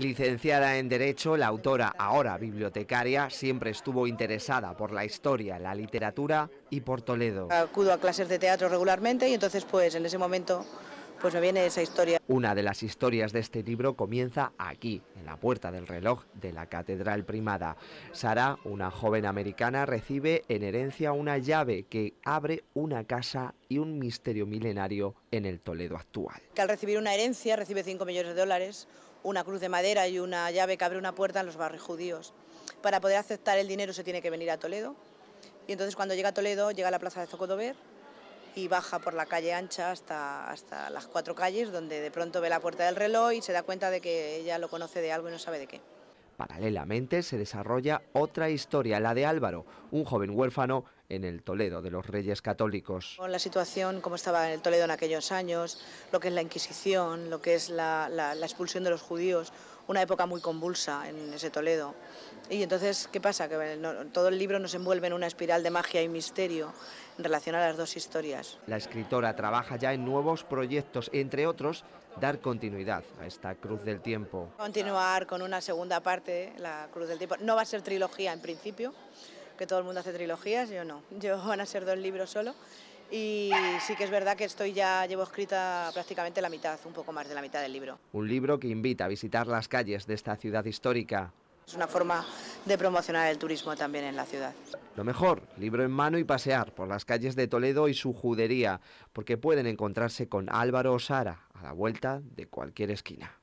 Licenciada en Derecho, la autora, ahora bibliotecaria, siempre estuvo interesada por la historia, la literatura y por Toledo. Acudo a clases de teatro regularmente y entonces pues en ese momento pues me viene esa historia. Una de las historias de este libro comienza aquí, en la puerta del reloj de la Catedral Primada. Sara, una joven americana, recibe en herencia una llave que abre una casa y un misterio milenario en el Toledo actual. al recibir una herencia recibe 5 millones de dólares una cruz de madera y una llave que abre una puerta en los barrios judíos. Para poder aceptar el dinero se tiene que venir a Toledo y entonces cuando llega a Toledo llega a la plaza de Zocodover y baja por la calle ancha hasta, hasta las cuatro calles donde de pronto ve la puerta del reloj y se da cuenta de que ella lo conoce de algo y no sabe de qué. Paralelamente se desarrolla otra historia, la de Álvaro, un joven huérfano en el Toledo de los Reyes Católicos. La situación, como estaba en el Toledo en aquellos años, lo que es la Inquisición, lo que es la, expulsión de los judíos, una época muy convulsa en ese Toledo. Y entonces, ¿qué pasa? Que todo el libro nos envuelve en una espiral de magia y misterio en relación a las dos historias. La escritora trabaja ya en nuevos proyectos, entre otros, dar continuidad a esta Cruz del Tiempo. Continuar con una segunda parte, la Cruz del Tiempo. No va a ser trilogía en principio, que todo el mundo hace trilogías, yo no. Yo van a ser dos libros solo. Y sí que es verdad que estoy ya llevo escrita prácticamente la mitad, un poco más de la mitad del libro. Un libro que invita a visitar las calles de esta ciudad histórica. Es una forma de promocionar el turismo también en la ciudad. Lo mejor, libro en mano y pasear por las calles de Toledo y su judería, porque pueden encontrarse con Álvaro o Sara a la vuelta de cualquier esquina.